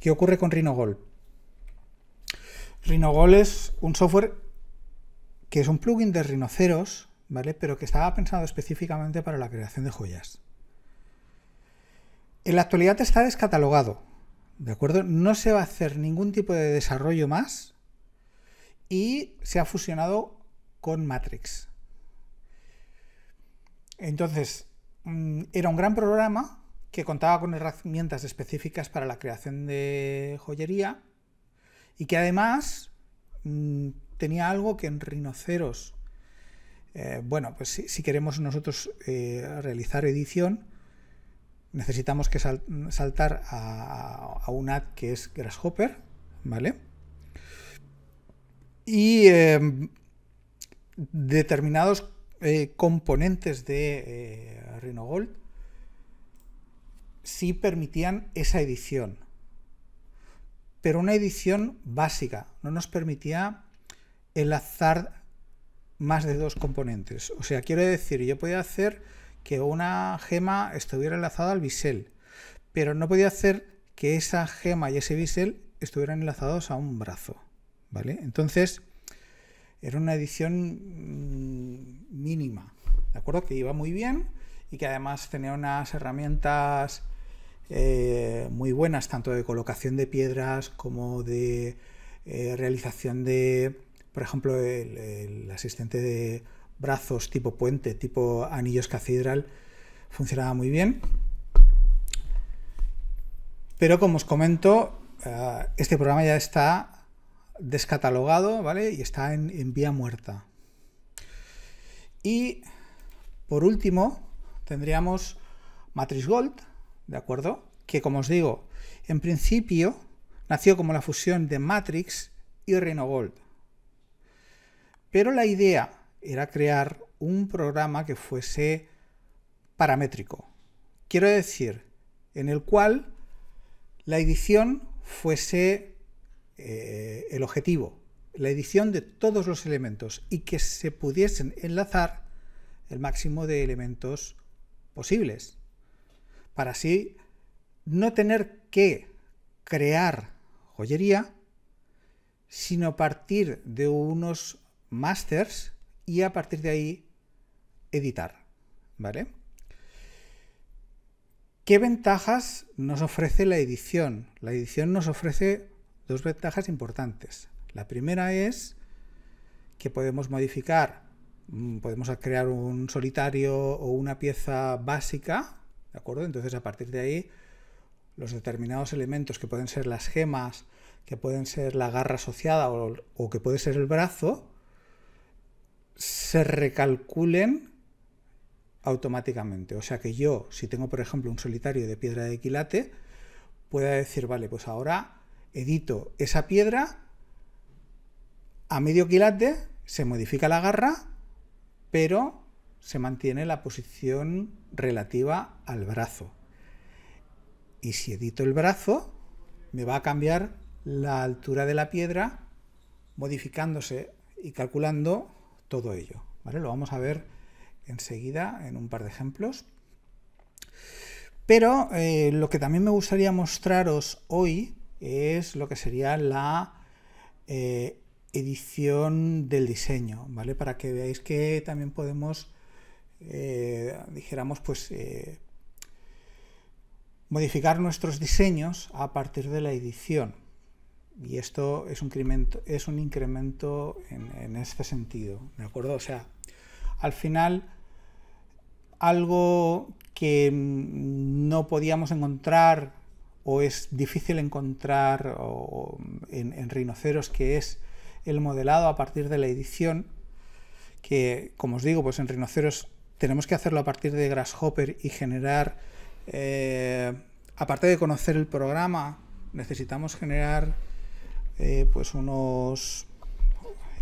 ¿qué ocurre con RhinoGol? RhinoGol es un software que es un plugin de rinoceros, ¿vale? Pero que estaba pensado específicamente para la creación de joyas. En la actualidad está descatalogado, ¿de acuerdo? No se va a hacer ningún tipo de desarrollo más y se ha fusionado con Matrix. Entonces, mm, era un gran programa que contaba con herramientas específicas para la creación de joyería y que además mm, tenía algo que en rinoceros, eh, bueno, pues si, queremos nosotros eh, realizar edición, necesitamos que saltar a, un ad que es Grasshopper, ¿vale? Y eh, determinados componentes de rinogold sí permitían esa edición, pero una edición básica, no nos permitía enlazar más de dos componentes. O sea, quiero decir, yo podía hacer que una gema estuviera enlazada al bisel, pero no podía hacer que esa gema y ese bisel estuvieran enlazados a un brazo, ¿vale? Entonces, era una edición mm, mínima, ¿de acuerdo? Que iba muy bien y que además tenía unas herramientas eh, muy buenas, tanto de colocación de piedras como de eh, realización de, por ejemplo, el, asistente de brazos tipo puente, tipo anillos catedral, funcionaba muy bien. Pero como os comento, eh, este programa ya está descatalogado, ¿vale? Y está en, en vía muerta. Y por último, tendríamos Matrix Gold, ¿de acuerdo? Que como os digo, en principio nació como la fusión de Matrix y Renogold. Pero la idea era crear un programa que fuese paramétrico. Quiero decir, en el cual la edición fuese eh, el objetivo, la edición de todos los elementos y que se pudiesen enlazar el máximo de elementos posibles para así no tener que crear joyería, sino partir de unos masters y a partir de ahí editar, ¿vale? ¿Qué ventajas nos ofrece la edición? La edición nos ofrece dos ventajas importantes. La primera es que podemos modificar, mm, podemos crear un solitario o una pieza básica ¿De acuerdo? Entonces, a partir de ahí, los determinados elementos que pueden ser las gemas, que pueden ser la garra asociada o, que puede ser el brazo, se recalculen automáticamente. O sea que yo, si tengo, por ejemplo, un solitario de piedra de quilate, pueda decir, vale, pues ahora edito esa piedra a medio quilate, se modifica la garra, pero se mantiene la posición relativa al brazo. Y si edito el brazo, me va a cambiar la altura de la piedra modificándose y calculando todo ello. ¿vale? Lo vamos a ver enseguida en un par de ejemplos. Pero eh, lo que también me gustaría mostraros hoy es lo que sería la eh, edición del diseño, ¿vale? Para que veáis que también podemos eh, dijéramos, pues eh, modificar nuestros diseños a partir de la edición. Y esto es un incremento, es un incremento en, este sentido, ¿de acuerdo? O sea, al final, algo que no podíamos encontrar o es difícil encontrar en, en rinoceros, que es el modelado a partir de la edición, que como os digo, pues en rinoceros tenemos que hacerlo a partir de Grasshopper y generar, eh, aparte de conocer el programa, necesitamos generar eh, pues unos,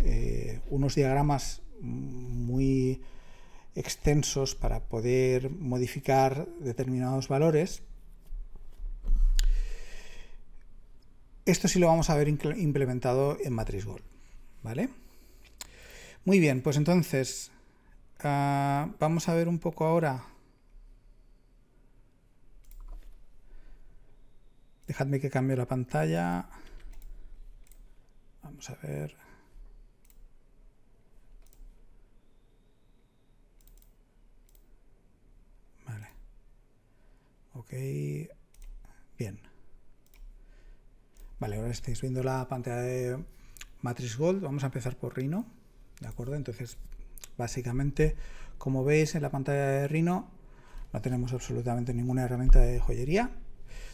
eh, unos diagramas muy extensos para poder modificar determinados valores. Esto sí lo vamos a ver implementado en Matrix ¿vale? Muy bien, pues entonces Ah, vamos a ver un poco ahora. Dejadme que cambie la pantalla. Vamos a ver. Vale. Ok. Bien. Vale, ahora estáis viendo la pantalla de Matrix Gold. Vamos a empezar por Rhino. ¿De acuerdo? Entonces Básicamente, como veis en la pantalla de Rhino, no tenemos absolutamente ninguna herramienta de joyería.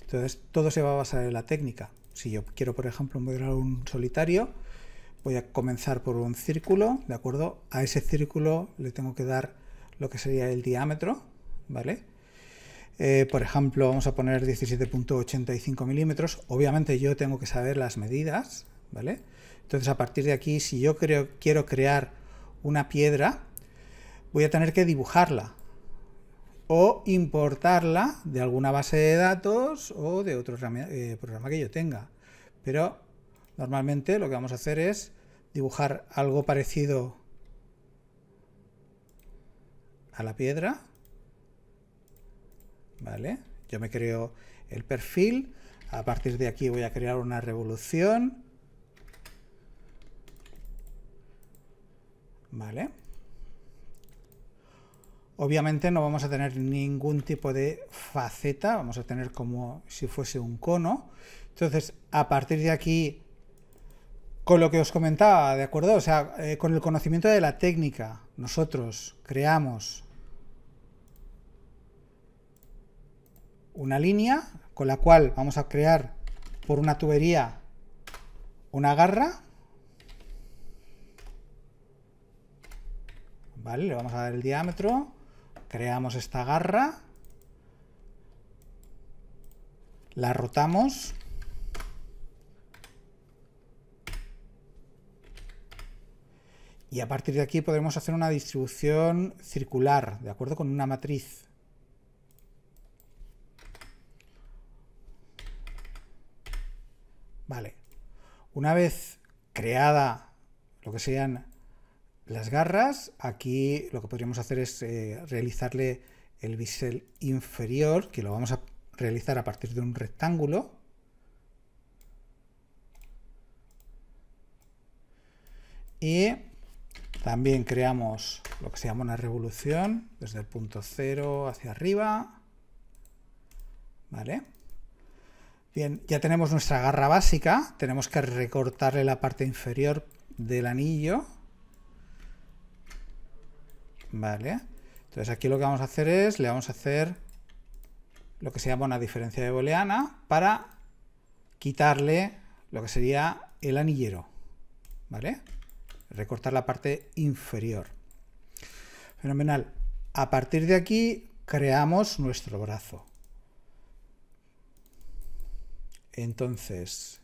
Entonces, todo se va a basar en la técnica. Si yo quiero, por ejemplo, modelar un solitario, voy a comenzar por un círculo, ¿de acuerdo? A ese círculo le tengo que dar lo que sería el diámetro, ¿vale? Eh, por ejemplo, vamos a poner 17.85 milímetros. Obviamente yo tengo que saber las medidas, ¿vale? Entonces, a partir de aquí, si yo creo, quiero crear una piedra, voy a tener que dibujarla o importarla de alguna base de datos o de otro eh, programa que yo tenga. Pero normalmente lo que vamos a hacer es dibujar algo parecido a la piedra. ¿Vale? Yo me creo el perfil. A partir de aquí voy a crear una revolución. Vale. Obviamente no vamos a tener ningún tipo de faceta, vamos a tener como si fuese un cono. Entonces, a partir de aquí, con lo que os comentaba, ¿de acuerdo? O sea, eh, con el conocimiento de la técnica, nosotros creamos una línea con la cual vamos a crear por una tubería una garra le vamos a dar el diámetro. Creamos esta garra. La rotamos. Y a partir de aquí podremos hacer una distribución circular, de acuerdo con una matriz. Vale. Una vez creada lo que serían las garras, aquí lo que podríamos hacer es eh, realizarle el bisel inferior, que lo vamos a realizar a partir de un rectángulo. Y también creamos lo que se llama una revolución, desde el punto cero hacia arriba. ¿Vale? Bien, ya tenemos nuestra garra básica, tenemos que recortarle la parte inferior del anillo ¿vale? Entonces aquí lo que vamos a hacer es, le vamos a hacer lo que se llama una diferencia de booleana para quitarle lo que sería el anillero, ¿vale? Recortar la parte inferior. Fenomenal. A partir de aquí creamos nuestro brazo. Entonces,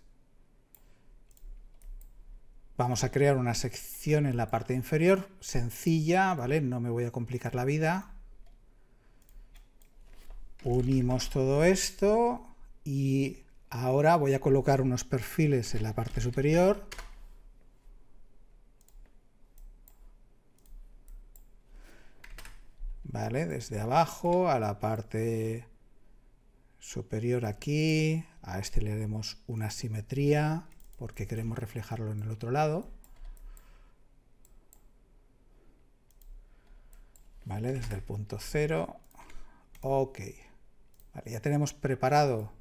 Vamos a crear una sección en la parte inferior, sencilla, ¿vale? No me voy a complicar la vida. Unimos todo esto y ahora voy a colocar unos perfiles en la parte superior. ¿Vale? Desde abajo a la parte superior aquí, a este le haremos una simetría porque queremos reflejarlo en el otro lado. ¿Vale? Desde el punto cero. Ok. ya tenemos preparado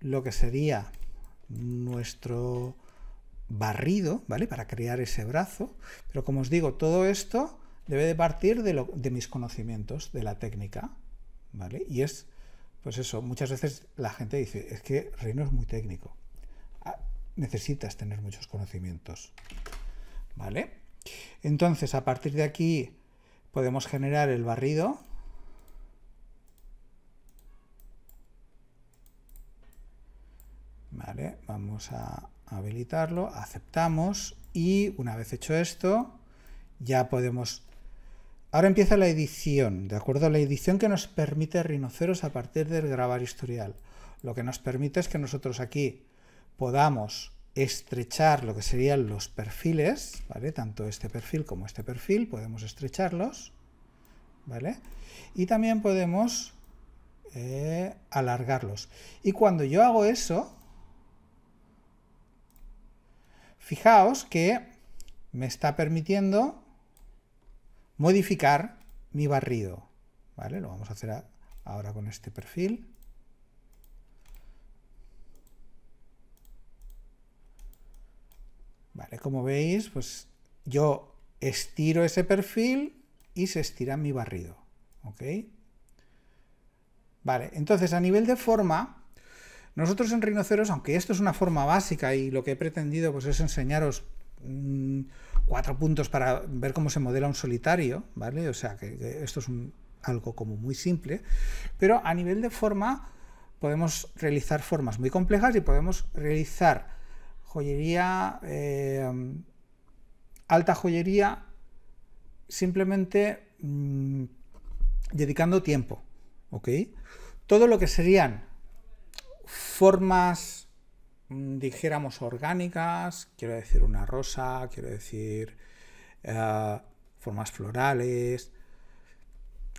lo que sería nuestro barrido, ¿vale? Para crear ese brazo. Pero como os digo, todo esto debe de partir de, mis conocimientos, de la técnica, Y es, pues eso, muchas veces la gente dice, es que Reino es muy técnico necesitas tener muchos conocimientos. ¿Vale? Entonces, a partir de aquí podemos generar el barrido. Vale, vamos a habilitarlo, aceptamos y una vez hecho esto ya podemos... Ahora empieza la edición, ¿de acuerdo? La edición que nos permite rinoceros a partir del grabar historial. Lo que nos permite es que nosotros aquí podamos estrechar lo que serían los perfiles, ¿vale? Tanto este perfil como este perfil, podemos estrecharlos, ¿vale? Y también podemos eh, alargarlos. Y cuando yo hago eso, fijaos que me está permitiendo modificar mi barrido, ¿vale? Lo vamos a hacer ahora con este perfil. Vale, como veis, pues yo estiro ese perfil y se estira mi barrido. ¿Ok? Vale, entonces a nivel de forma, nosotros en Rhinoceros, aunque esto es una forma básica y lo que he pretendido pues, es enseñaros mm, cuatro puntos para ver cómo se modela un solitario, ¿vale? O sea, que, esto es algo como muy simple, pero a nivel de forma podemos realizar formas muy complejas y podemos realizar joyería, eh, alta joyería, simplemente mm, dedicando tiempo, ¿ok? Todo lo que serían formas, mm, dijéramos, orgánicas, quiero decir una rosa, quiero decir eh, formas florales,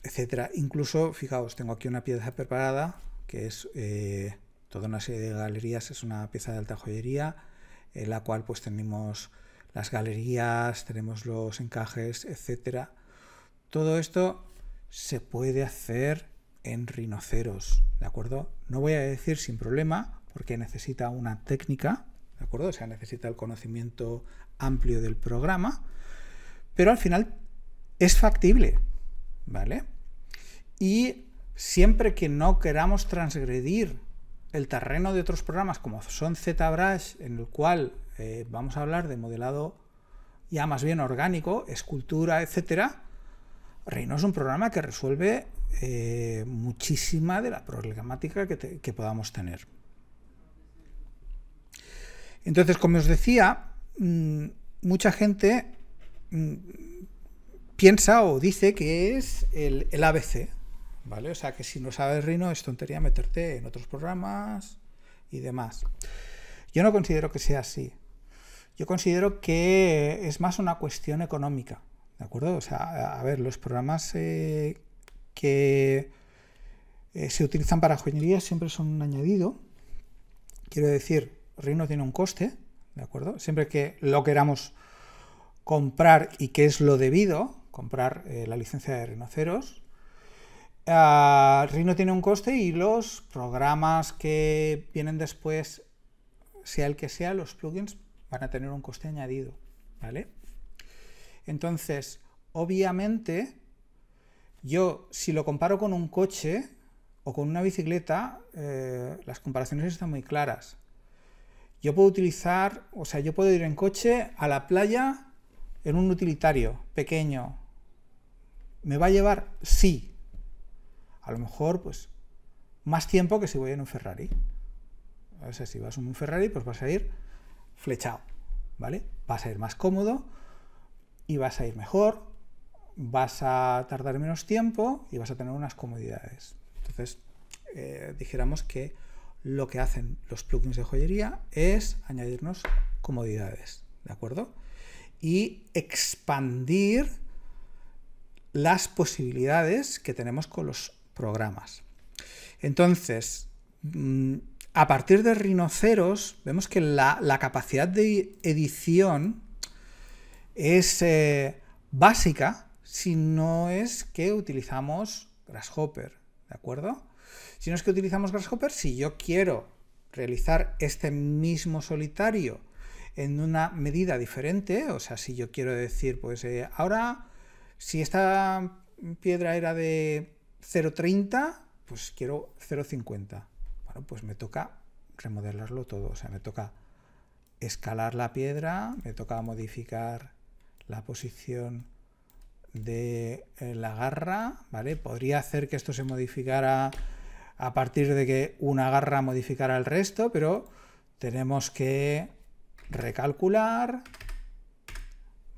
etcétera. Incluso, fijaos, tengo aquí una pieza preparada que es eh, toda una serie de galerías, es una pieza de alta joyería en la cual pues tenemos las galerías, tenemos los encajes, etcétera. Todo esto se puede hacer en rinoceros, ¿de acuerdo? No voy a decir sin problema, porque necesita una técnica, ¿de acuerdo? O sea, necesita el conocimiento amplio del programa, pero al final es factible, ¿vale? Y siempre que no queramos transgredir el terreno de otros programas como son ZBrush, en el cual eh, vamos a hablar de modelado ya más bien orgánico, escultura, etcétera, Reino es un programa que resuelve eh, muchísima de la problemática que, podamos tener. Entonces, como os decía, mm, mucha gente mm, piensa o dice que es el, el ABC, ¿Vale? O sea que si no sabes Rhino es tontería meterte en otros programas y demás. Yo no considero que sea así. Yo considero que es más una cuestión económica, ¿de acuerdo? O sea, a ver, los programas eh, que eh, se utilizan para joyería siempre son un añadido. Quiero decir, Rhino tiene un coste, ¿de acuerdo? Siempre que lo queramos comprar y que es lo debido, comprar eh, la licencia de Rhinoceros, el ah, Rhino tiene un coste y los programas que vienen después, sea el que sea, los plugins van a tener un coste añadido, ¿vale? Entonces, obviamente, yo si lo comparo con un coche o con una bicicleta, eh, las comparaciones están muy claras. Yo puedo utilizar, o sea, yo puedo ir en coche a la playa en un utilitario pequeño. ¿Me va a llevar? Sí, a lo mejor pues más tiempo que si voy en un Ferrari. O sea, si vas en un Ferrari, pues vas a ir flechado, ¿vale? Vas a ir más cómodo y vas a ir mejor, vas a tardar menos tiempo y vas a tener unas comodidades. Entonces, eh, dijéramos que lo que hacen los plugins de joyería es añadirnos comodidades, ¿de acuerdo? Y expandir las posibilidades que tenemos con los programas. Entonces, mm, a partir de Rinoceros vemos que la, capacidad de edición es eh, básica si no es que utilizamos Grasshopper, ¿de acuerdo? Si no es que utilizamos Grasshopper, si yo quiero realizar este mismo solitario en una medida diferente, o sea, si yo quiero decir, pues eh, ahora, si esta piedra era de 0,30, pues quiero 0,50. Bueno, pues me toca remodelarlo todo, o sea, me toca escalar la piedra, me toca modificar la posición de eh, la garra, ¿vale? Podría hacer que esto se modificara a partir de que una garra modificara el resto, pero tenemos que recalcular,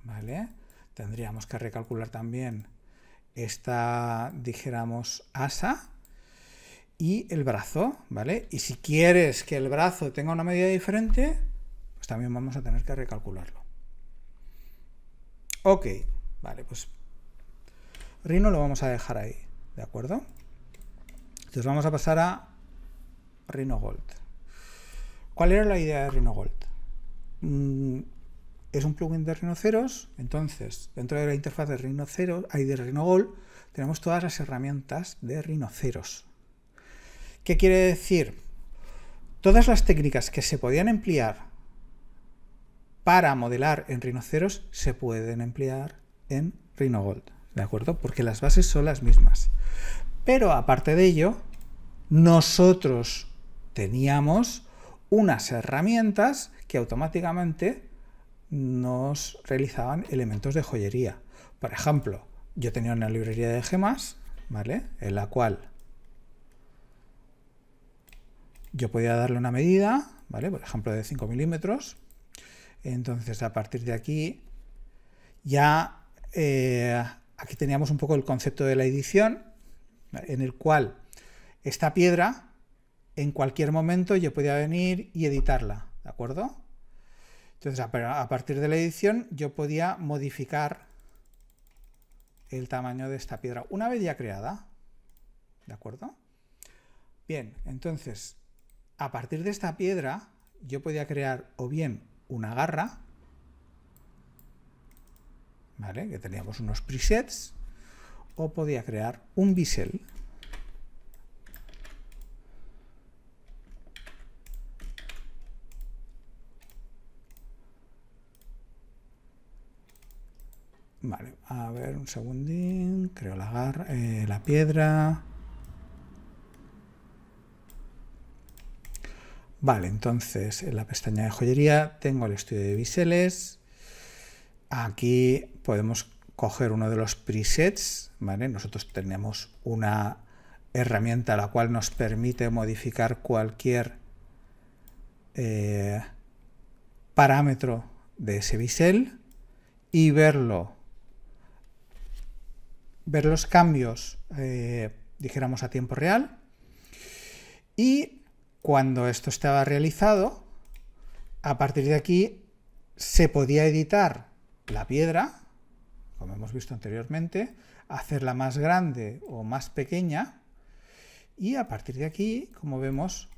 ¿vale? Tendríamos que recalcular también esta, dijéramos, asa y el brazo, ¿vale? Y si quieres que el brazo tenga una medida diferente, pues también vamos a tener que recalcularlo. Ok, vale, pues Rhino lo vamos a dejar ahí, ¿de acuerdo? Entonces vamos a pasar a Rhino Gold. ¿Cuál era la idea de Rhino Gold? Mm, es un plugin de Rhinoceros. Entonces, dentro de la interfaz de Rhinoceros, hay de RhinoGol, tenemos todas las herramientas de Rhinoceros. ¿Qué quiere decir? Todas las técnicas que se podían emplear para modelar en Rhinoceros se pueden emplear en RhinoGold, ¿de acuerdo? Porque las bases son las mismas. Pero aparte de ello, nosotros teníamos unas herramientas que automáticamente nos realizaban elementos de joyería. Por ejemplo, yo tenía una librería de gemas, ¿vale? En la cual yo podía darle una medida, ¿vale? Por ejemplo, de 5 milímetros. Entonces, a partir de aquí, ya eh, aquí teníamos un poco el concepto de la edición, en el cual esta piedra, en cualquier momento, yo podía venir y editarla, ¿de acuerdo? Entonces, a partir de la edición, yo podía modificar el tamaño de esta piedra una vez ya creada. ¿De acuerdo? Bien, entonces, a partir de esta piedra, yo podía crear o bien una garra, Que teníamos unos presets, o podía crear un bisel. Vale, a ver, un segundín. Creo la, eh, la piedra. Vale, entonces en la pestaña de joyería tengo el estudio de biseles. Aquí podemos coger uno de los presets, Nosotros tenemos una herramienta la cual nos permite modificar cualquier eh, parámetro de ese bisel y verlo ver los cambios, eh, dijéramos, a tiempo real. Y cuando esto estaba realizado, a partir de aquí se podía editar la piedra, como hemos visto anteriormente, hacerla más grande o más pequeña. Y a partir de aquí, como vemos,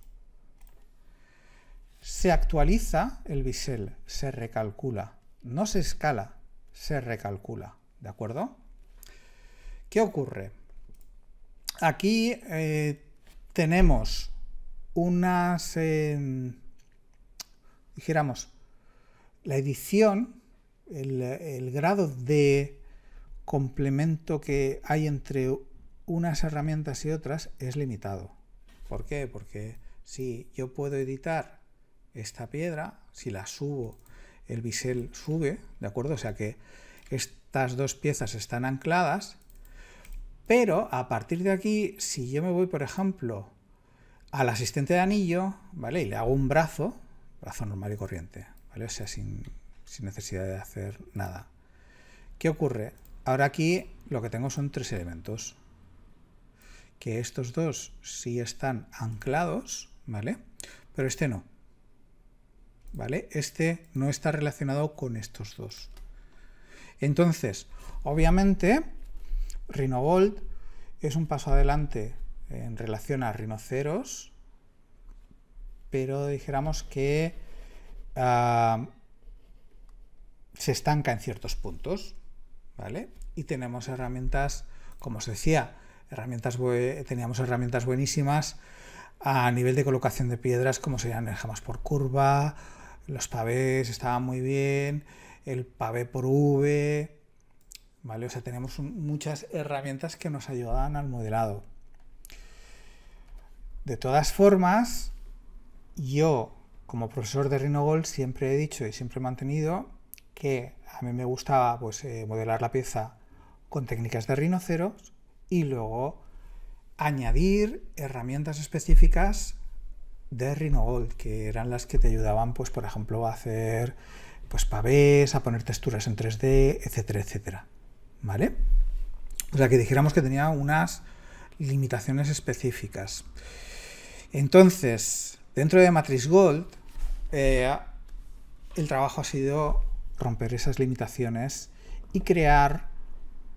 se actualiza el bisel, se recalcula. No se escala, se recalcula. ¿De acuerdo? ¿Qué ocurre? Aquí eh, tenemos unas, em, dijéramos, la edición, el grado de complemento que hay entre unas herramientas y otras es limitado. ¿Por qué? Porque si yo puedo editar esta piedra, si la subo, el bisel sube, ¿de acuerdo? O sea que estas dos piezas están ancladas pero a partir de aquí, si yo me voy, por ejemplo, al asistente de anillo, ¿vale? Y le hago un brazo, brazo normal y corriente, ¿vale? O sea, sin, necesidad de hacer nada. ¿Qué ocurre? Ahora aquí lo que tengo son tres elementos. Que estos dos sí están anclados, ¿vale? Pero este no. ¿Vale? Este no está relacionado con estos dos. Entonces, obviamente, Rhinogold es un paso adelante en relación a rinoceros, pero dijéramos que ah, se estanca en ciertos puntos, ¿vale? Y tenemos herramientas, como os decía, herramientas teníamos herramientas buenísimas a nivel de colocación de piedras, como serían el jamás por curva, los pavés estaban muy bien, el pavé por V, o sea, tenemos muchas herramientas que nos ayudan al modelado. De todas formas, yo como profesor de Rhinogold siempre he dicho y siempre he mantenido que a mí me gustaba pues, eh, modelar la pieza con técnicas de rinoceros y luego añadir herramientas específicas de Rhinogold, que eran las que te ayudaban, pues, por ejemplo, a hacer pues, pavés, a poner texturas en 3D, etcétera, etcétera. ¿vale? O sea, que dijéramos que tenía unas limitaciones específicas. Entonces, dentro de Matrix Gold, eh, el trabajo ha sido romper esas limitaciones y crear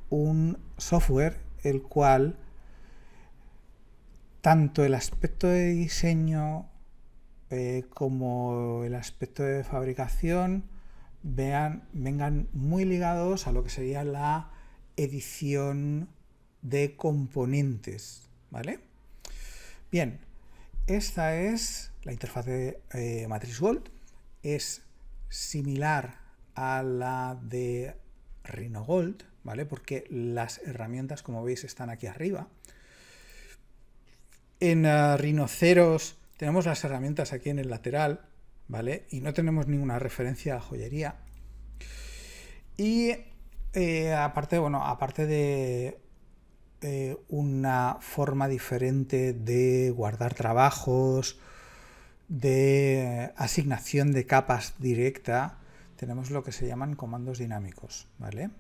un software el cual tanto el aspecto de diseño eh, como el aspecto de fabricación vean, vengan muy ligados a lo que sería la edición de componentes, ¿vale? Bien, esta es la interfaz de eh, Matrix Gold, es similar a la de Rhino Gold, ¿vale? Porque las herramientas, como veis, están aquí arriba. En eh, rinoceros tenemos las herramientas aquí en el lateral, ¿vale? Y no tenemos ninguna referencia a joyería. Y eh, aparte, bueno, aparte de eh, una forma diferente de guardar trabajos, de asignación de capas directa, tenemos lo que se llaman comandos dinámicos, ¿vale?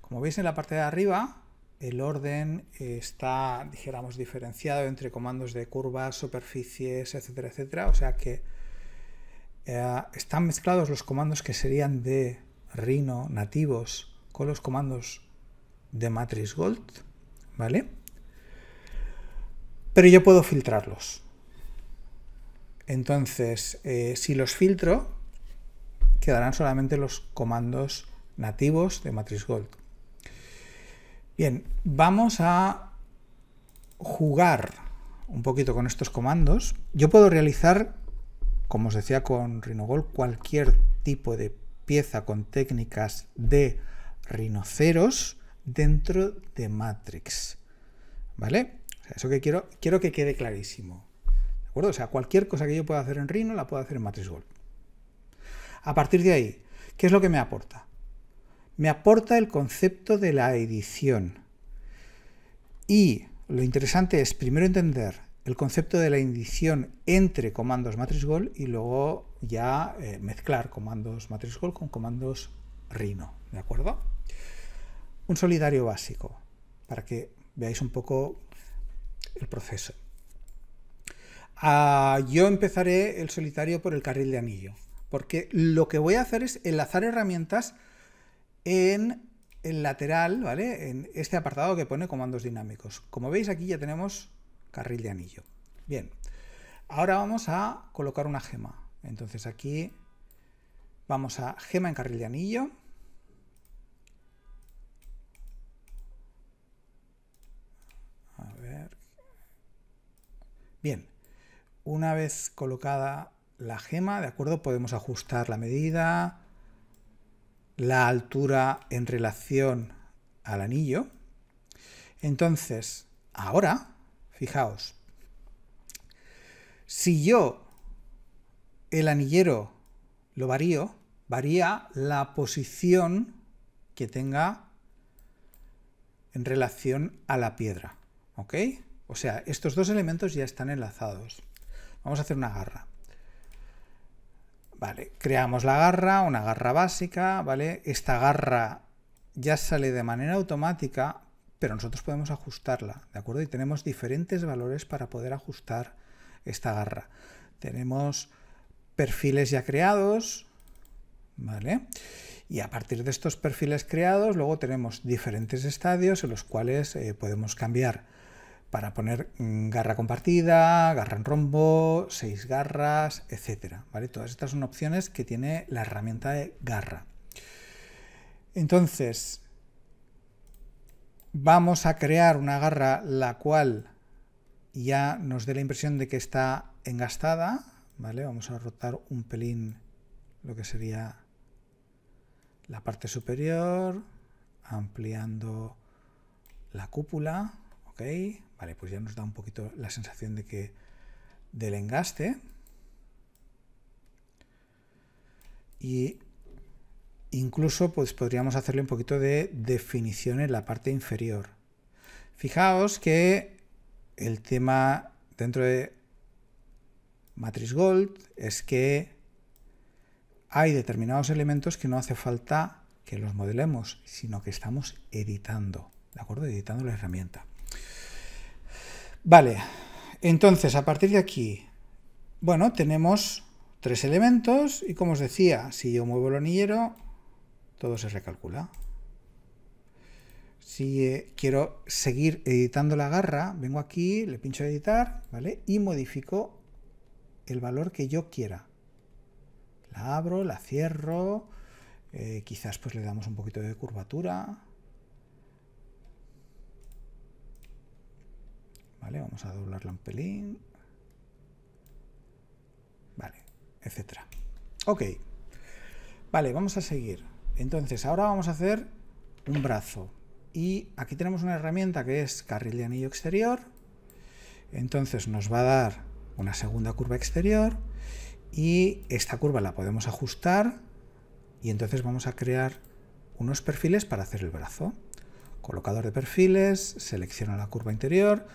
Como veis en la parte de arriba, el orden está, dijéramos, diferenciado entre comandos de curvas, superficies, etcétera, etcétera. O sea que eh, están mezclados los comandos que serían de Rhino nativos con los comandos de Matrix Gold, ¿vale? Pero yo puedo filtrarlos. Entonces, eh, si los filtro, quedarán solamente los comandos nativos de Matrix Gold. Bien, vamos a jugar un poquito con estos comandos. Yo puedo realizar, como os decía con RhinoGold, cualquier tipo de pieza con técnicas de rinoceros dentro de Matrix. ¿Vale? O sea, eso que quiero, quiero que quede clarísimo. ¿De acuerdo? O sea, cualquier cosa que yo pueda hacer en Rhino la puedo hacer en Matrix Gold. A partir de ahí, ¿qué es lo que me aporta? Me aporta el concepto de la edición. Y lo interesante es primero entender el concepto de la edición entre comandos Matrix Gold y luego ya eh, mezclar comandos Matrix Gold con comandos Rhino. ¿De acuerdo? un solidario básico, para que veáis un poco el proceso. Ah, yo empezaré el solitario por el carril de anillo, porque lo que voy a hacer es enlazar herramientas en el lateral, ¿vale? En este apartado que pone comandos dinámicos. Como veis aquí ya tenemos carril de anillo. Bien, ahora vamos a colocar una gema. Entonces aquí vamos a gema en carril de anillo. Bien, una vez colocada la gema, ¿de acuerdo? Podemos ajustar la medida, la altura en relación al anillo. Entonces, ahora, fijaos, si yo el anillero lo varío, varía la posición que tenga en relación a la piedra, ¿ok? O sea, estos dos elementos ya están enlazados. Vamos a hacer una garra. Vale, creamos la garra, una garra básica, ¿vale? Esta garra ya sale de manera automática, pero nosotros podemos ajustarla, ¿de acuerdo? Y tenemos diferentes valores para poder ajustar esta garra. Tenemos perfiles ya creados, ¿vale? Y a partir de estos perfiles creados, luego tenemos diferentes estadios en los cuales eh, podemos cambiar para poner garra compartida, garra en rombo, seis garras, etcétera. ¿vale? Todas estas son opciones que tiene la herramienta de garra. Entonces, vamos a crear una garra la cual ya nos dé la impresión de que está engastada. ¿vale? Vamos a rotar un pelín lo que sería la parte superior, ampliando la cúpula. ¿ok? Vale, pues ya nos da un poquito la sensación de que del engaste. Y incluso pues, podríamos hacerle un poquito de definición en la parte inferior. Fijaos que el tema dentro de Matrix Gold es que hay determinados elementos que no hace falta que los modelemos, sino que estamos editando, ¿de acuerdo? Editando la herramienta. Vale, entonces a partir de aquí, bueno, tenemos tres elementos y como os decía, si yo muevo el anillero, todo se recalcula. Si eh, quiero seguir editando la garra, vengo aquí, le pincho a editar, ¿vale? Y modifico el valor que yo quiera. La abro, la cierro, eh, quizás pues le damos un poquito de curvatura, Vale, vamos a doblarla un pelín. Vale, etcétera. Ok. Vale, vamos a seguir. Entonces, ahora vamos a hacer un brazo. Y aquí tenemos una herramienta que es carril de anillo exterior. Entonces nos va a dar una segunda curva exterior. Y esta curva la podemos ajustar. Y entonces vamos a crear unos perfiles para hacer el brazo. Colocador de perfiles, selecciono la curva interior,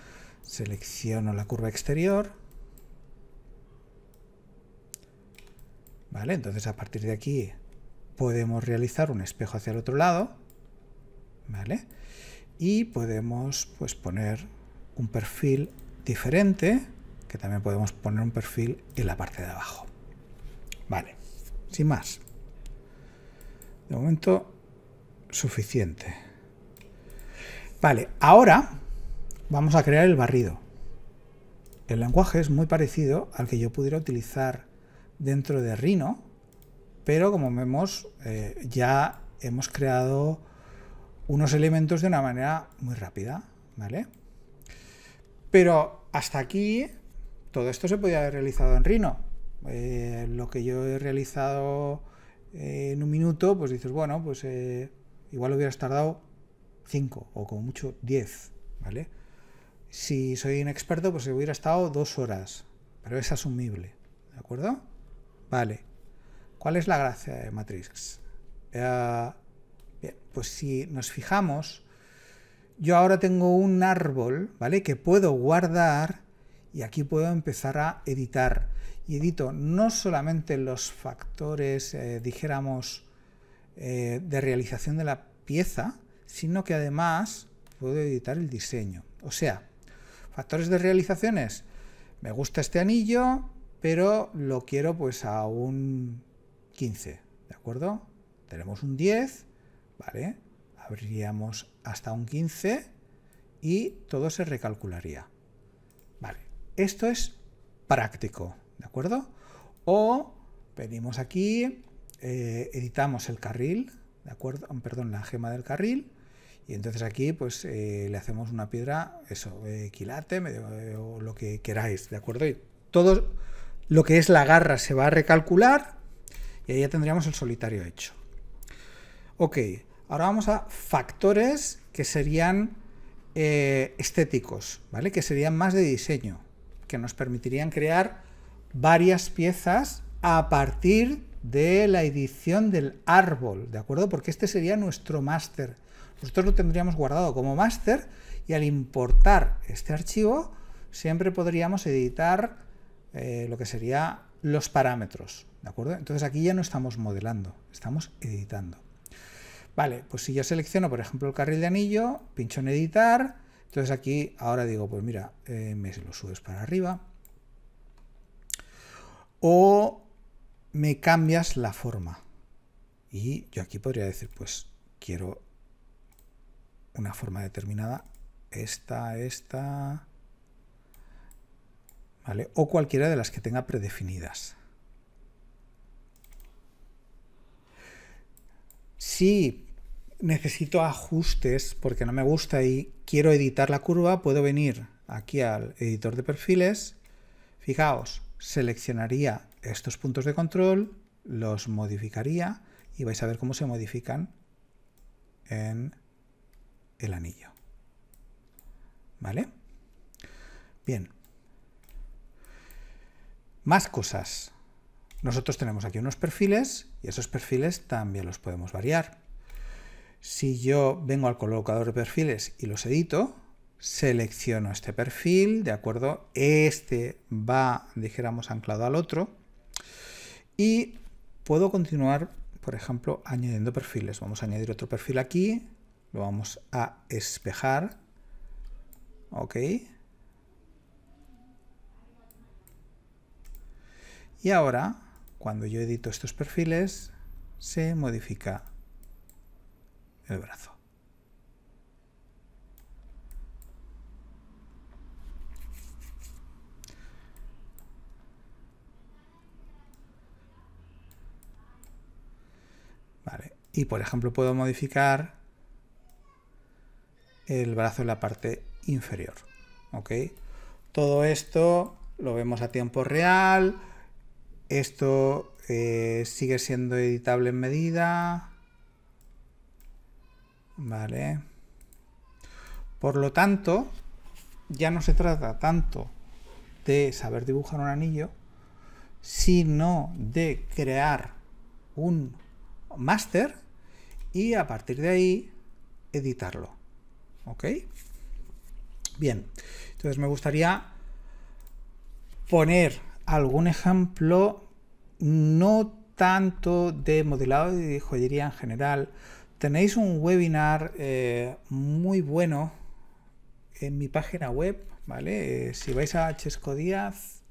Selecciono la curva exterior. Vale, entonces a partir de aquí podemos realizar un espejo hacia el otro lado. Vale, y podemos pues, poner un perfil diferente, que también podemos poner un perfil en la parte de abajo. Vale, sin más. De momento, suficiente. Vale, ahora vamos a crear el barrido. El lenguaje es muy parecido al que yo pudiera utilizar dentro de Rhino, pero como vemos eh, ya hemos creado unos elementos de una manera muy rápida, ¿vale? Pero hasta aquí todo esto se podía haber realizado en Rhino. Eh, lo que yo he realizado eh, en un minuto, pues dices, bueno, pues igual hubieras tardado 5 o como mucho 10, ¿vale? Si soy un experto, pues hubiera estado dos horas, pero es asumible, ¿de acuerdo? Vale. ¿Cuál es la gracia de Matrix? Eh, pues si nos fijamos, yo ahora tengo un árbol, ¿vale? Que puedo guardar y aquí puedo empezar a editar. Y edito no solamente los factores, eh, dijéramos, eh, de realización de la pieza, sino que además puedo editar el diseño. O sea, Factores de realizaciones. Me gusta este anillo, pero lo quiero pues a un 15, ¿de acuerdo? Tenemos un 10, ¿vale? Abriríamos hasta un 15 y todo se recalcularía. Vale, esto es práctico, ¿de acuerdo? O venimos aquí, eh, editamos el carril, ¿de acuerdo? Perdón, la gema del carril, y entonces aquí pues eh, le hacemos una piedra, eso, quilate, eh, o lo que queráis, ¿de acuerdo? Y todo lo que es la garra se va a recalcular y ahí ya tendríamos el solitario hecho. Ok, ahora vamos a factores que serían eh, estéticos, ¿vale? Que serían más de diseño, que nos permitirían crear varias piezas a partir de la edición del árbol, ¿de acuerdo? Porque este sería nuestro máster. Nosotros lo tendríamos guardado como máster y al importar este archivo siempre podríamos editar eh, lo que sería los parámetros, ¿de acuerdo? Entonces aquí ya no estamos modelando, estamos editando. Vale, pues si yo selecciono, por ejemplo, el carril de anillo, pincho en editar, entonces aquí ahora digo, pues mira, eh, me lo subes para arriba. O me cambias la forma. Y yo aquí podría decir, pues quiero una forma determinada, esta, esta, ¿vale? O cualquiera de las que tenga predefinidas. Si necesito ajustes porque no me gusta y quiero editar la curva, puedo venir aquí al editor de perfiles. Fijaos, seleccionaría estos puntos de control los modificaría y vais a ver cómo se modifican en el anillo. ¿Vale? Bien. Más cosas. Nosotros tenemos aquí unos perfiles y esos perfiles también los podemos variar. Si yo vengo al colocador de perfiles y los edito, selecciono este perfil, ¿de acuerdo? Este va, dijéramos, anclado al otro y puedo continuar, por ejemplo, añadiendo perfiles. Vamos a añadir otro perfil aquí, lo vamos a espejar. Ok. Y ahora, cuando yo edito estos perfiles, se modifica el brazo. Y por ejemplo puedo modificar el brazo en la parte inferior. ¿ok? Todo esto lo vemos a tiempo real. Esto eh, sigue siendo editable en medida. Vale. Por lo tanto, ya no se trata tanto de saber dibujar un anillo, sino de crear un máster y a partir de ahí editarlo. ¿Ok? Bien, entonces me gustaría poner algún ejemplo no tanto de modelado de joyería en general. Tenéis un webinar eh, muy bueno en mi página web, ¿vale? Eh, si vais a Chesco Díaz,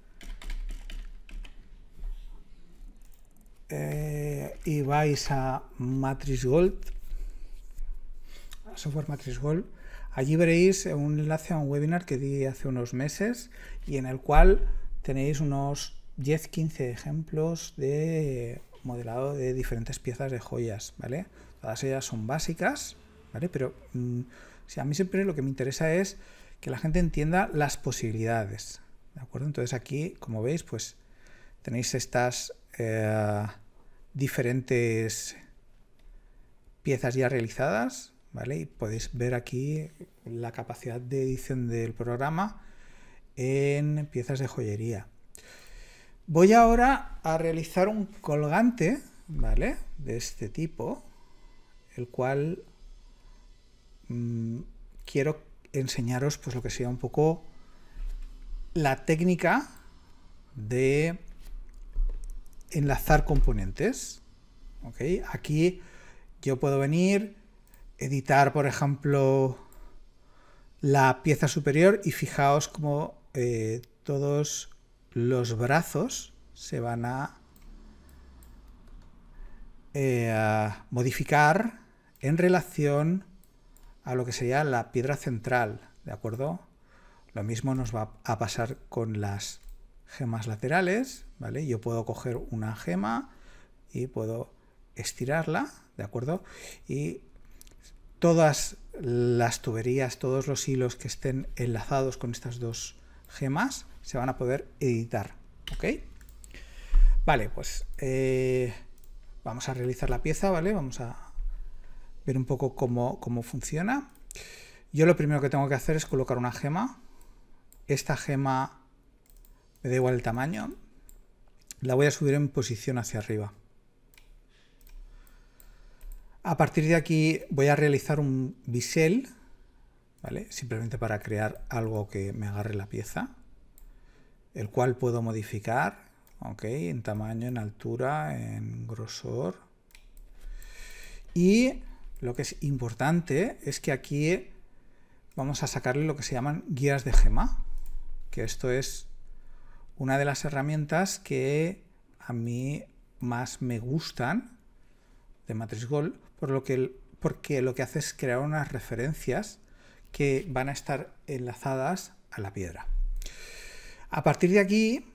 y eh, vais a Matrix Gold, a software Matrix Gold, allí veréis un enlace a un webinar que di hace unos meses y en el cual tenéis unos 10-15 ejemplos de modelado de diferentes piezas de joyas, ¿vale? Todas ellas son básicas, ¿vale? Pero mm, si a mí siempre lo que me interesa es que la gente entienda las posibilidades, ¿de acuerdo? Entonces aquí, como veis, pues tenéis estas eh, diferentes piezas ya realizadas, ¿vale? Y podéis ver aquí la capacidad de edición del programa en piezas de joyería. Voy ahora a realizar un colgante, ¿vale? De este tipo, el cual mm, quiero enseñaros pues lo que sea un poco la técnica de enlazar componentes. Aquí yo puedo venir, editar, por ejemplo, la pieza superior y fijaos como eh, todos los brazos se van a, eh, a modificar en relación a lo que sería la piedra central, ¿de acuerdo? Lo mismo nos va a pasar con las gemas laterales, ¿vale? Yo puedo coger una gema y puedo estirarla, ¿de acuerdo? Y todas las tuberías, todos los hilos que estén enlazados con estas dos gemas se van a poder editar, ¿ok? Vale, pues eh, vamos a realizar la pieza, ¿vale? Vamos a ver un poco cómo, cómo funciona. Yo lo primero que tengo que hacer es colocar una gema. Esta gema me da igual el tamaño, la voy a subir en posición hacia arriba. A partir de aquí voy a realizar un bisel, ¿vale? simplemente para crear algo que me agarre la pieza, el cual puedo modificar okay, en tamaño, en altura, en grosor. Y lo que es importante es que aquí vamos a sacarle lo que se llaman guías de gema, que esto es una de las herramientas que a mí más me gustan de Matrix Gold, por lo que, porque lo que hace es crear unas referencias que van a estar enlazadas a la piedra. A partir de aquí,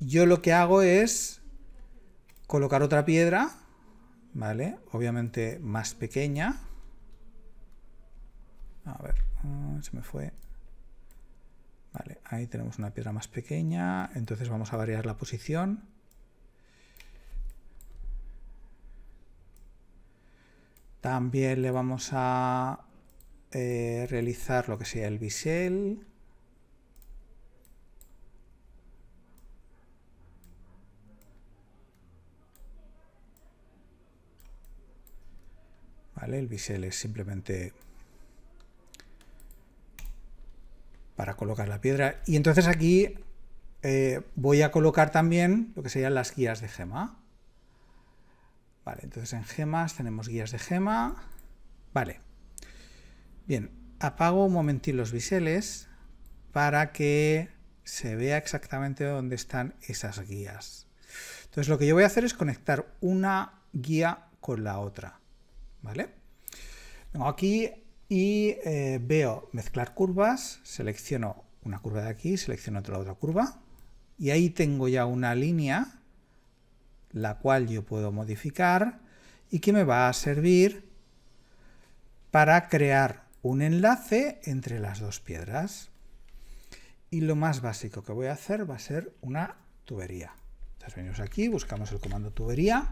yo lo que hago es colocar otra piedra, ¿vale? Obviamente más pequeña. A ver, ah, se me fue. Vale, ahí tenemos una piedra más pequeña, entonces vamos a variar la posición. También le vamos a eh, realizar lo que sea el bisel. Vale, el bisel es simplemente para colocar la piedra. Y entonces aquí eh, voy a colocar también lo que serían las guías de gema. Vale, entonces en gemas tenemos guías de gema. Vale. Bien, apago un momentito los biseles para que se vea exactamente dónde están esas guías. Entonces lo que yo voy a hacer es conectar una guía con la otra. ¿Vale? tengo aquí y eh, veo mezclar curvas, selecciono una curva de aquí, selecciono otra, otra curva y ahí tengo ya una línea la cual yo puedo modificar y que me va a servir para crear un enlace entre las dos piedras. Y lo más básico que voy a hacer va a ser una tubería. Entonces venimos aquí, buscamos el comando tubería,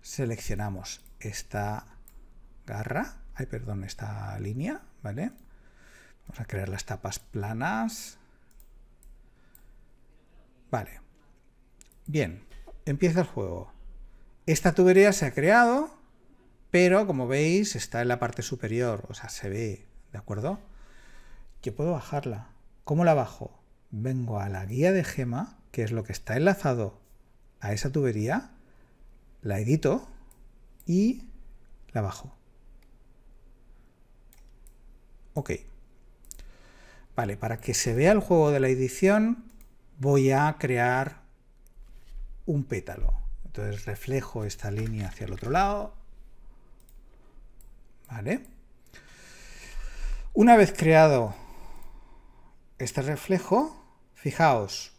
seleccionamos esta garra, ay, perdón, esta línea, ¿vale? Vamos a crear las tapas planas. Vale. Bien, empieza el juego. Esta tubería se ha creado, pero como veis está en la parte superior, o sea, se ve, ¿de acuerdo? Yo puedo bajarla. ¿Cómo la bajo? Vengo a la guía de gema, que es lo que está enlazado a esa tubería, la edito y la bajo. Ok. Vale, para que se vea el juego de la edición, voy a crear un pétalo. Entonces reflejo esta línea hacia el otro lado. Vale. Una vez creado este reflejo, fijaos,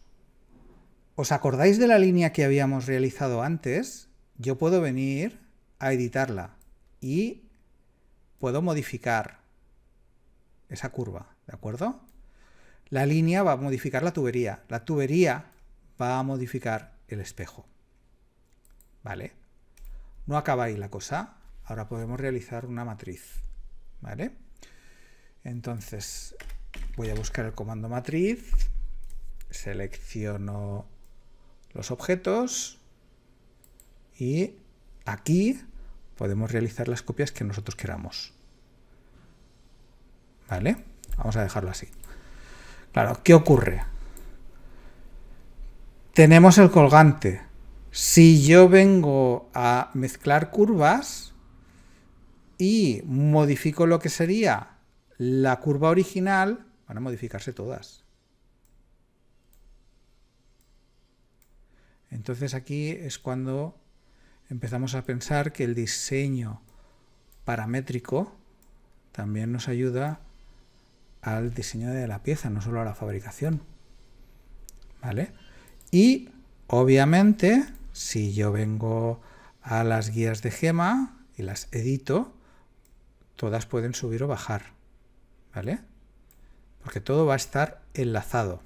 ¿os acordáis de la línea que habíamos realizado antes? Yo puedo venir a editarla y puedo modificar esa curva, ¿de acuerdo? La línea va a modificar la tubería, la tubería va a modificar el espejo. ¿Vale? No acaba ahí la cosa, ahora podemos realizar una matriz, ¿vale? Entonces, voy a buscar el comando matriz, selecciono los objetos y aquí podemos realizar las copias que nosotros queramos. ¿Vale? Vamos a dejarlo así. Claro, ¿qué ocurre? Tenemos el colgante. Si yo vengo a mezclar curvas y modifico lo que sería la curva original, van a modificarse todas. Entonces aquí es cuando empezamos a pensar que el diseño paramétrico también nos ayuda al diseño de la pieza, no solo a la fabricación. ¿Vale? Y obviamente, si yo vengo a las guías de gema y las edito, todas pueden subir o bajar. ¿Vale? Porque todo va a estar enlazado.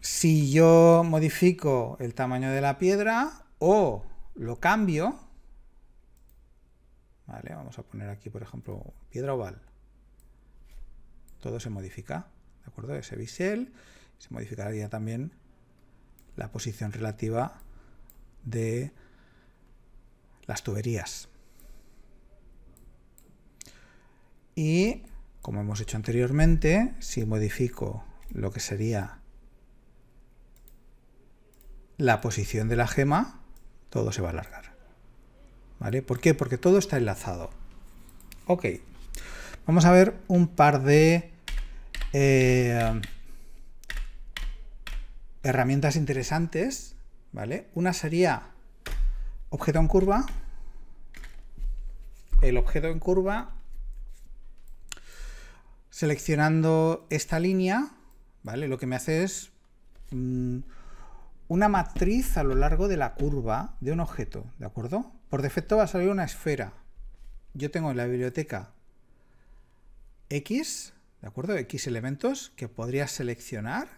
Si yo modifico el tamaño de la piedra o lo cambio, vamos a poner aquí, por ejemplo, piedra oval. Todo se modifica, ¿de acuerdo? Ese bisel. Se modificaría también la posición relativa de las tuberías. Y, como hemos hecho anteriormente, si modifico lo que sería la posición de la gema, todo se va a alargar. ¿vale? ¿Por qué? Porque todo está enlazado. Ok, vamos a ver un par de eh, herramientas interesantes, ¿vale? Una sería objeto en curva. El objeto en curva, seleccionando esta línea, ¿vale? Lo que me hace es mm, una matriz a lo largo de la curva de un objeto, ¿de acuerdo? Por defecto va a salir una esfera. Yo tengo en la biblioteca X, ¿de acuerdo? X elementos que podría seleccionar.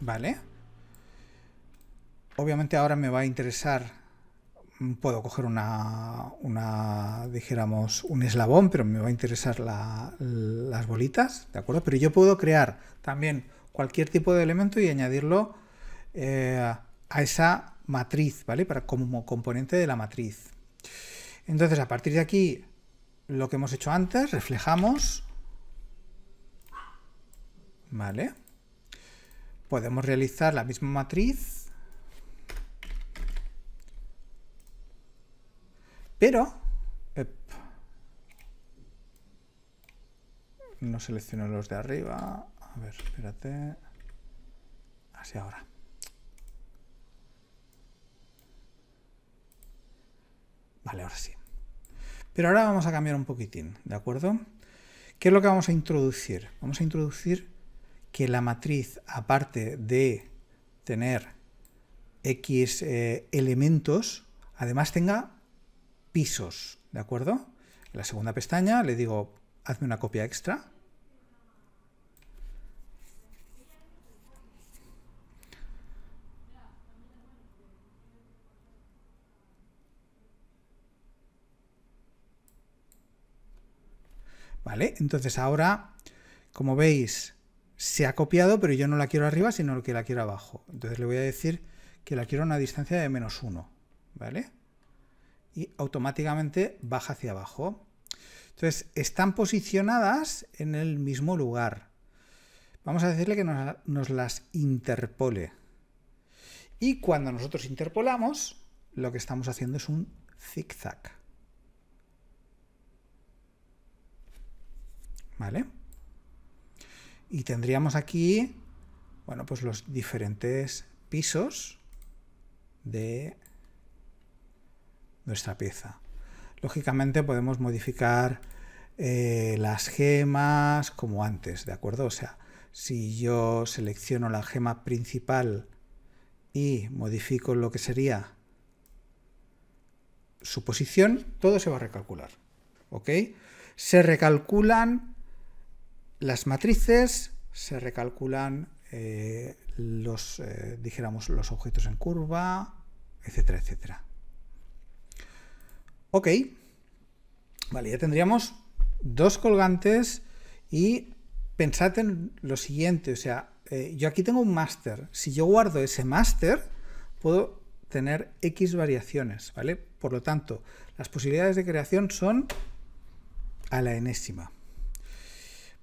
Vale. Obviamente ahora me va a interesar mm, puedo coger una, dijéramos, un eslabón, pero me va a interesar las bolitas, ¿de acuerdo? Pero yo puedo crear también cualquier tipo de elemento y añadirlo eh, a esa matriz, ¿vale? Para, como componente de la matriz. Entonces, a partir de aquí, lo que hemos hecho antes, reflejamos, ¿vale? Podemos realizar la misma matriz, pero... no selecciono los de arriba. A ver, espérate. Así ahora. Vale, ahora sí. Pero ahora vamos a cambiar un poquitín, ¿de acuerdo? ¿Qué es lo que vamos a introducir? Vamos a introducir que la matriz, aparte de tener X eh, elementos, además tenga pisos, ¿de acuerdo? En la segunda pestaña le digo, hazme una copia extra, Entonces ahora, como veis, se ha copiado, pero yo no la quiero arriba, sino que la quiero abajo. Entonces le voy a decir que la quiero a una distancia de menos 1, ¿vale? Y automáticamente baja hacia abajo. Entonces, están posicionadas en el mismo lugar. Vamos a decirle que nos, nos las interpole. Y cuando nosotros interpolamos, lo que estamos haciendo es un zigzag. ¿vale? Y tendríamos aquí, bueno, pues los diferentes pisos de nuestra pieza. Lógicamente podemos modificar eh, las gemas como antes, ¿de acuerdo? O sea, si yo selecciono la gema principal y modifico lo que sería su posición, todo se va a recalcular, ¿ok? Se recalculan las matrices se recalculan eh, los, eh, dijéramos, los objetos en curva, etcétera, etcétera. Ok. Vale, ya tendríamos dos colgantes y pensad en lo siguiente, o sea, eh, yo aquí tengo un máster. Si yo guardo ese máster, puedo tener X variaciones, ¿vale? Por lo tanto, las posibilidades de creación son a la enésima.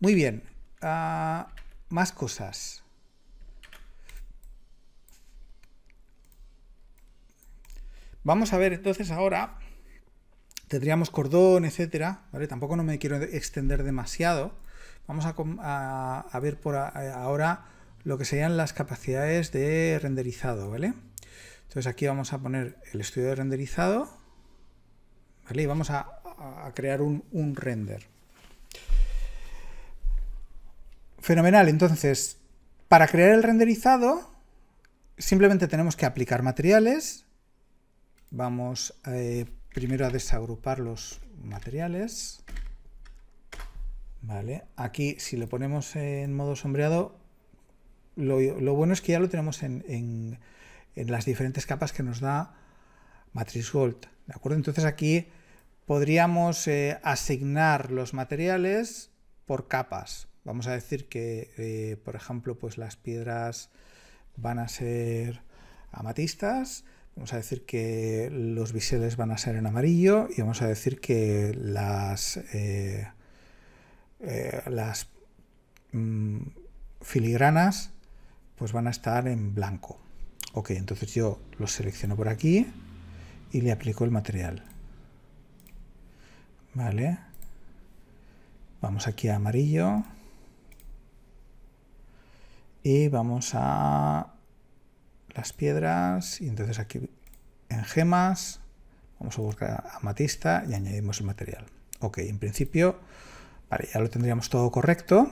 Muy bien. Ah, más cosas. Vamos a ver entonces ahora. Tendríamos cordón, etcétera. Tampoco no me quiero extender demasiado. Vamos a, ver por ahora lo que serían las capacidades de renderizado, ¿vale? Entonces aquí vamos a poner el estudio de renderizado, Y vamos a, crear un render. Fenomenal, entonces, para crear el renderizado, simplemente tenemos que aplicar materiales. Vamos eh, primero a desagrupar los materiales. aquí si lo ponemos en modo sombreado, lo, bueno es que ya lo tenemos en, las diferentes capas que nos da Matrix Gold. ¿De acuerdo? Entonces aquí podríamos eh, asignar los materiales por capas. Vamos a decir que, eh, por ejemplo, pues las piedras van a ser amatistas, vamos a decir que los biseles van a ser en amarillo y vamos a decir que las, eh, eh, las mm, filigranas pues van a estar en blanco. Ok, entonces yo los selecciono por aquí y le aplico el material. Vale. Vamos aquí a amarillo y vamos a las piedras y entonces aquí en gemas vamos a buscar amatista y añadimos el material. Ok, en principio, ya lo tendríamos todo correcto.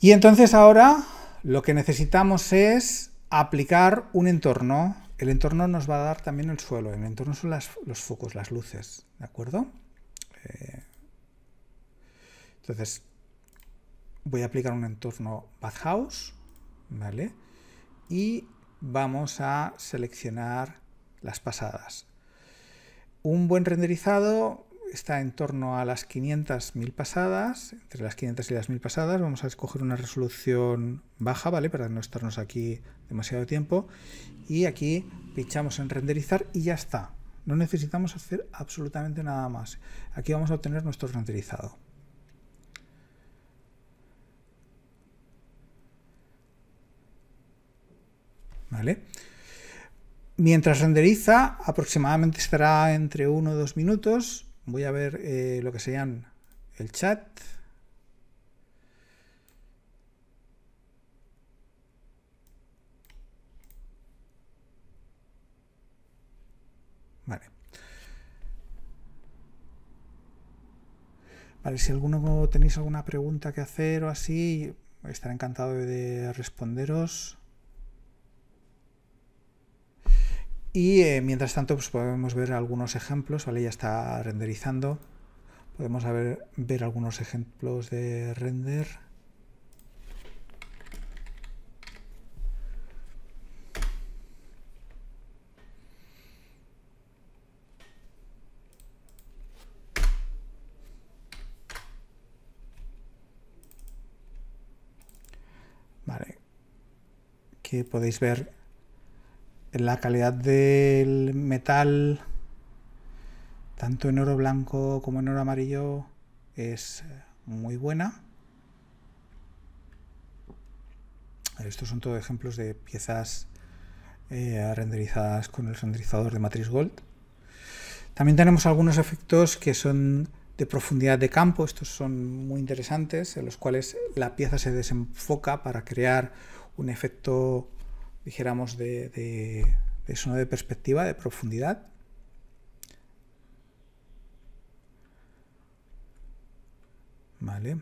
Y entonces ahora lo que necesitamos es aplicar un entorno. El entorno nos va a dar también el suelo. El entorno son los focos, las luces, ¿de acuerdo? Eh, entonces, voy a aplicar un entorno Bathhouse, ¿vale? Y vamos a seleccionar las pasadas. Un buen renderizado está en torno a las 500.000 pasadas, entre las 500 y las 1000 pasadas. Vamos a escoger una resolución baja, ¿vale? Para no estarnos aquí demasiado tiempo. Y aquí pinchamos en renderizar y ya está. No necesitamos hacer absolutamente nada más. Aquí vamos a obtener nuestro renderizado. ¿vale? Mientras renderiza, aproximadamente estará entre 1 o dos minutos. Voy a ver eh, lo que serían el chat. Vale. Vale, si alguno tenéis alguna pregunta que hacer o así, estaré encantado de responderos. Y eh, mientras tanto, pues podemos ver algunos ejemplos, ¿vale? Ya está renderizando. Podemos ver, ver algunos ejemplos de render. Vale. Que podéis ver la calidad del metal, tanto en oro blanco como en oro amarillo, es eh, muy buena. Estos son todos ejemplos de piezas eh, renderizadas con el renderizador de Matrix Gold. También tenemos algunos efectos que son de profundidad de campo, estos son muy interesantes, en los cuales la pieza se desenfoca para crear un efecto dijéramos, de, eso, de perspectiva, de profundidad. Vale.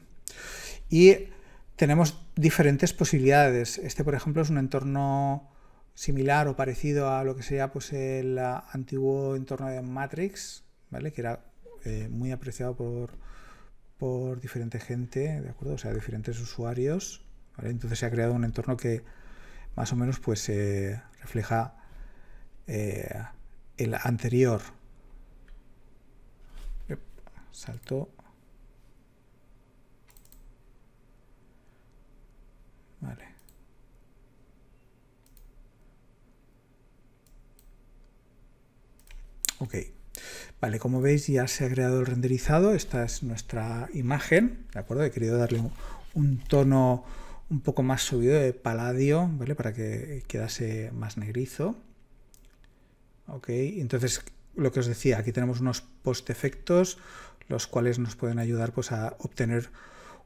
Y tenemos diferentes posibilidades. Este, por ejemplo, es un entorno similar o parecido a lo que sería pues, el antiguo entorno de Matrix, ¿vale? que era eh, muy apreciado por, por diferente gente, ¿de acuerdo? O sea, diferentes usuarios. Entonces se ha creado un entorno que más o menos pues eh, refleja eh, el anterior. Salto. Vale. Ok. Vale, como veis ya se ha creado el renderizado. Esta es nuestra imagen, ¿de acuerdo? He querido darle un tono un poco más subido de paladio, ¿vale? Para que quedase más negrizo. Ok, entonces lo que os decía, aquí tenemos unos post efectos, los cuales nos pueden ayudar pues, a obtener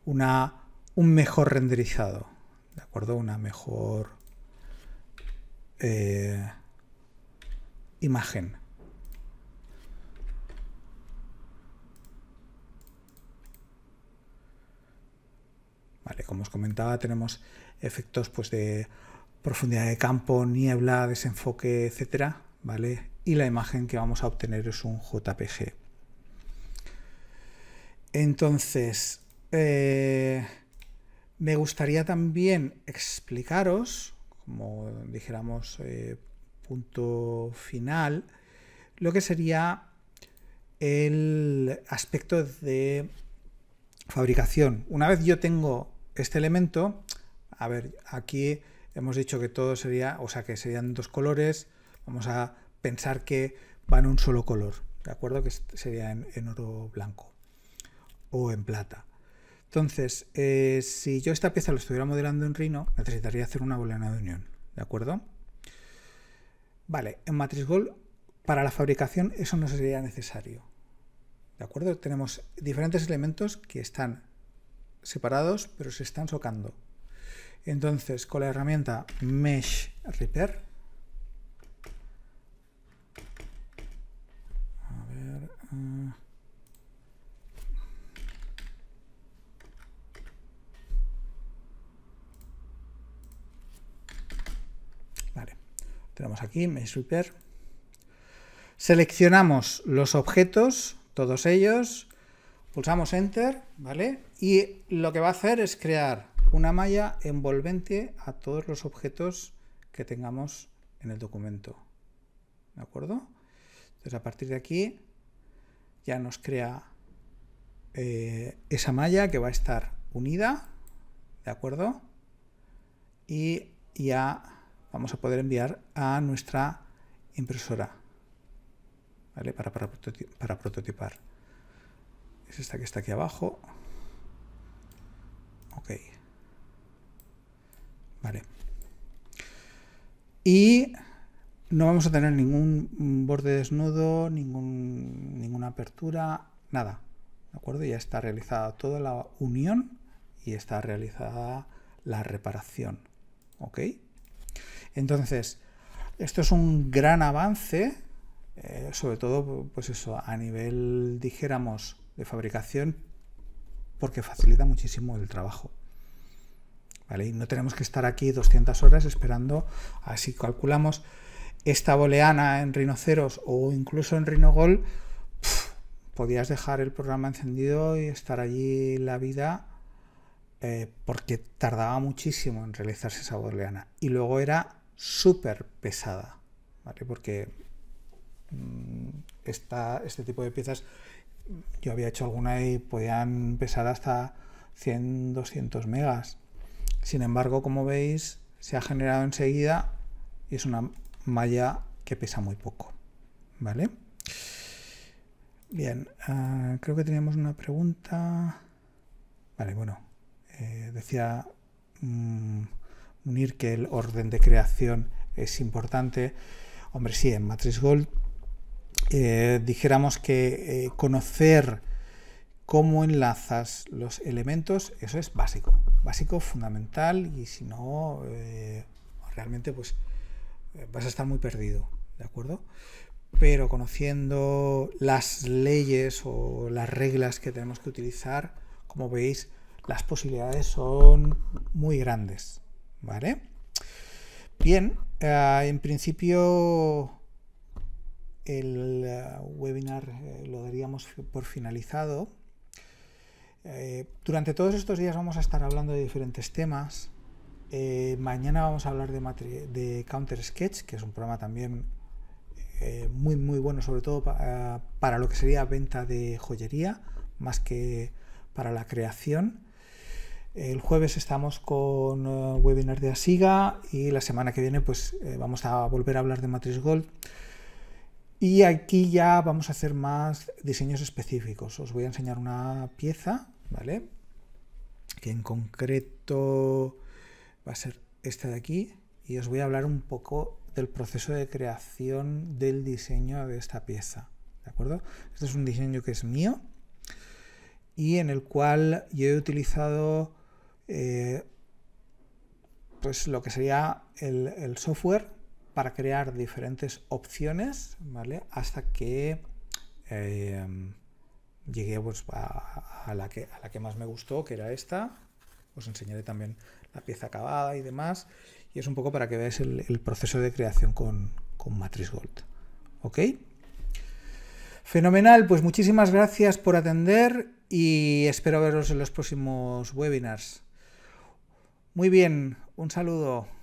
una, un mejor renderizado, ¿de acuerdo? Una mejor eh, imagen. como os comentaba, tenemos efectos pues, de profundidad de campo, niebla, desenfoque, etc. ¿vale? Y la imagen que vamos a obtener es un JPG. Entonces, eh, me gustaría también explicaros, como dijéramos, eh, punto final, lo que sería el aspecto de fabricación. Una vez yo tengo este elemento, a ver, aquí hemos dicho que todo sería, o sea, que serían dos colores, vamos a pensar que van un solo color, ¿de acuerdo? Que sería en, oro blanco o en plata. Entonces, eh, si yo esta pieza la estuviera modelando en Rhino, necesitaría hacer una bolena de unión, ¿de acuerdo? Vale, en Matrix Gold, para la fabricación, eso no sería necesario, ¿de acuerdo? Tenemos diferentes elementos que están separados, pero se están socando. Entonces, con la herramienta Mesh Repair, eh. vale, tenemos aquí Mesh Repair. Seleccionamos los objetos, todos ellos, Pulsamos Enter, ¿vale? Y lo que va a hacer es crear una malla envolvente a todos los objetos que tengamos en el documento. ¿De acuerdo? Entonces a partir de aquí ya nos crea eh, esa malla que va a estar unida, ¿de acuerdo? Y ya vamos a poder enviar a nuestra impresora, ¿vale? para, para prototipar. Es esta que está aquí abajo. Ok. Vale. Y no vamos a tener ningún borde desnudo, ningún, ninguna apertura, nada. ¿De acuerdo? Ya está realizada toda la unión y está realizada la reparación. ¿Ok? Entonces, esto es un gran avance, eh, sobre todo, pues eso, a nivel, dijéramos, de fabricación porque facilita muchísimo el trabajo. ¿Vale? no tenemos que estar aquí 200 horas esperando, así calculamos esta boleana en rinoceros o incluso en rinogol, podías dejar el programa encendido y estar allí la vida eh, porque tardaba muchísimo en realizarse esa boleana y luego era súper pesada, Porque mm, este tipo de piezas yo había hecho alguna y podían pesar hasta 100, 200 megas. Sin embargo, como veis, se ha generado enseguida y es una malla que pesa muy poco. ¿Vale? Bien, ah, creo que teníamos una pregunta. Vale, bueno, eh, decía mm, unir que el orden de creación es importante. Hombre, sí, en Matrix Gold eh, dijéramos que eh, conocer cómo enlazas los elementos, eso es básico, básico, fundamental, y si no, eh, realmente pues vas a estar muy perdido, ¿de acuerdo? Pero conociendo las leyes o las reglas que tenemos que utilizar, como veis, las posibilidades son muy grandes, ¿vale? Bien, en principio el eh, webinar eh, lo daríamos por finalizado. Eh, durante todos estos días vamos a estar hablando de diferentes temas. mañana vamos a hablar de, de, Counter Sketch, que es un programa también muy muy bueno, sobre todo para lo que sería venta de joyería, más que para la creación. El jueves estamos con webinar de Asiga y la semana que viene pues vamos a volver a hablar de Matrix Gold. Y aquí ya vamos a hacer más diseños específicos. Os voy a enseñar una pieza, ¿vale? Que en concreto va a ser esta de aquí. Y os voy a hablar un poco del proceso de creación del diseño de esta pieza. ¿De acuerdo? Este es un diseño que es mío y en el cual yo he utilizado eh, pues lo que sería el software para crear diferentes opciones, ¿vale? Hasta que eh, llegué pues, a, la que, a la que más me gustó, que era esta. Os enseñaré también la pieza acabada y demás. Y es un poco para que veáis el, proceso de creación con, con Matrix Gold. ¿Ok? Fenomenal, pues muchísimas gracias por atender y espero veros en los próximos webinars. Muy bien, un saludo.